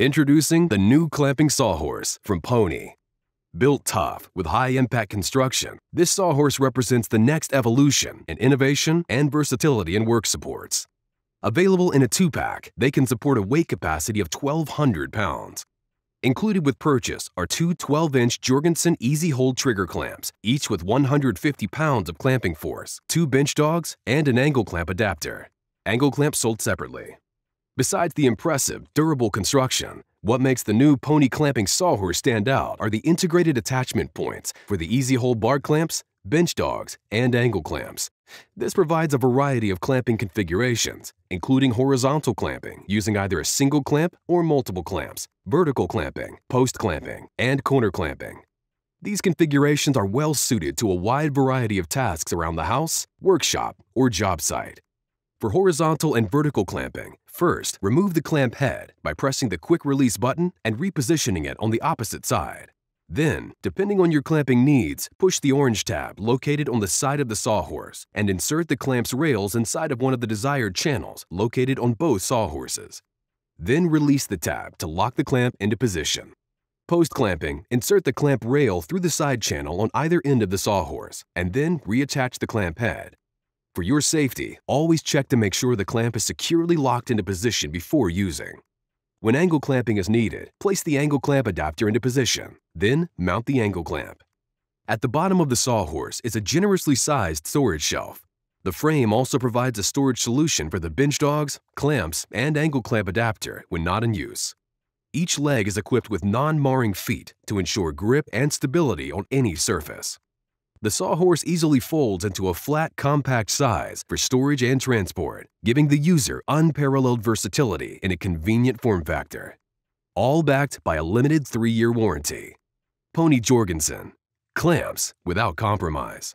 Introducing the new clamping sawhorse from Pony. Built tough with high-impact construction, this sawhorse represents the next evolution in innovation and versatility in work supports. Available in a two-pack, they can support a weight capacity of 1,200 pounds. Included with purchase are two 12-inch Jorgensen Easy Hold trigger clamps, each with 150 pounds of clamping force, two bench dogs, and an angle clamp adapter. Angle clamps sold separately. Besides the impressive, durable construction, what makes the new pony clamping sawhorse stand out are the integrated attachment points for the easy hold bar clamps, bench dogs, and angle clamps. This provides a variety of clamping configurations, including horizontal clamping using either a single clamp or multiple clamps, vertical clamping, post clamping, and corner clamping. These configurations are well suited to a wide variety of tasks around the house, workshop, or job site. For horizontal and vertical clamping, first remove the clamp head by pressing the quick release button and repositioning it on the opposite side. Then, depending on your clamping needs, push the orange tab located on the side of the sawhorse and insert the clamp's rails inside of one of the desired channels located on both sawhorses. Then release the tab to lock the clamp into position. Post-clamping, insert the clamp rail through the side channel on either end of the sawhorse, and then reattach the clamp head, for your safety, always check to make sure the clamp is securely locked into position before using. When angle clamping is needed, place the angle clamp adapter into position, then mount the angle clamp. At the bottom of the sawhorse is a generously sized storage shelf. The frame also provides a storage solution for the bench dogs, clamps, and angle clamp adapter when not in use. Each leg is equipped with non-marring feet to ensure grip and stability on any surface. The Sawhorse easily folds into a flat, compact size for storage and transport, giving the user unparalleled versatility in a convenient form factor. All backed by a limited three-year warranty. Pony Jorgensen. Clamps without compromise.